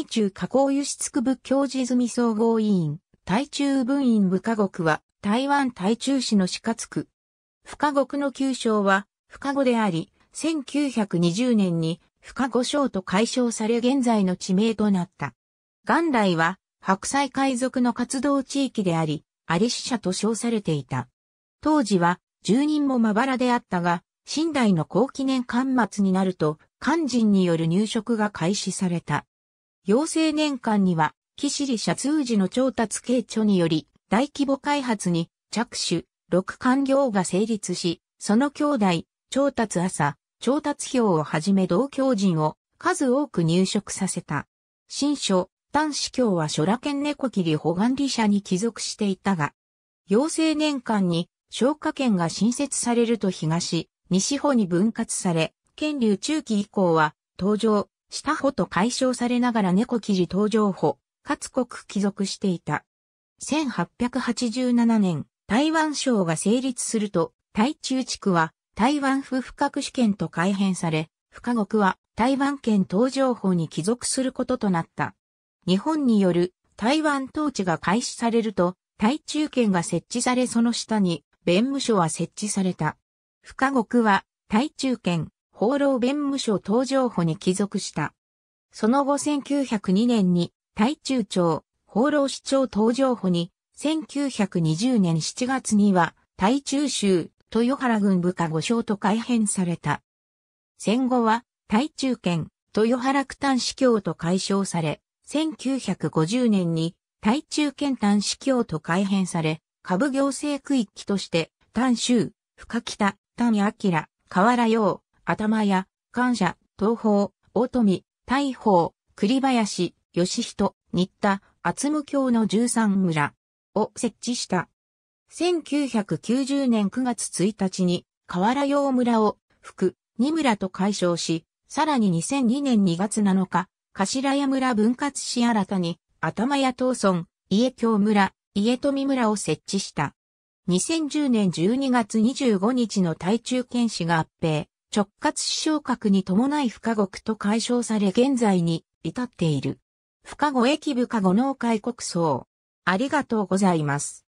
対中加工輸出区部教示済総合委員、対中分院部下国は、台湾台中市の死活区。深国の旧称は、深語であり、1920年に深語省と解消され現在の地名となった。元来は、白菜海賊の活動地域であり、アリシ社と称されていた。当時は、住人もまばらであったが、新代の後記念間末になると、肝心による入植が開始された。幼生年間には、キシリ社通時の調達経著により、大規模開発に着手、六官業が成立し、その兄弟、調達朝、調達表をはじめ同教人を数多く入植させた。新書、丹司教は諸羅県猫切り保管理者に帰属していたが、幼生年間に消化圏が新設されると東、西方に分割され、県流中期以降は、東上、したほと解消されながら猫記事登場法、かつ国帰属していた。1887年、台湾省が成立すると、台中地区は台湾府不可試験と改変され、不可国は台湾県登場法に帰属することとなった。日本による台湾統治が開始されると、台中県が設置されその下に弁務所は設置された。不可国は台中県、放浪弁務所登場補に帰属した。その後1902年に、台中町、放浪市長登場補に、1920年7月には、台中州、豊原郡部下五省と改編された。戦後は、台中県、豊原区丹市教と改称され、1950年に、台中県丹市教と改編され、下部行政区域として、丹州、深北、丹明、河原洋、頭屋、感謝、東方、大富、大宝、栗林、吉人、新田、厚務教の13村を設置した。1990年9月1日に、河原洋村を、福、二村と解消し、さらに2002年2月7日、頭屋村分割し新たに、頭屋東村、家京村、家富村を設置した。2010年12月25日の対中県市合併、直轄視昇格に伴い深国と解消され現在に至っている。深後駅部下後農会国葬。ありがとうございます。